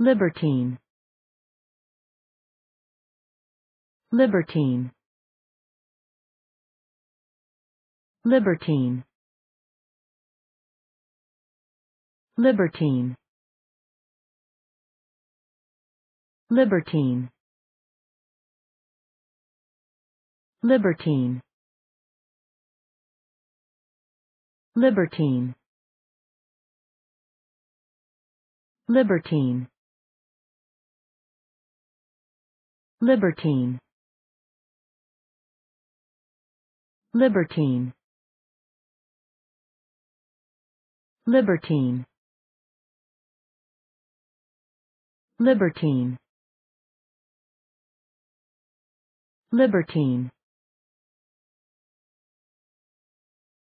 libertine libertine libertine libertine libertine libertine libertine libertine libertine libertine libertine libertine libertine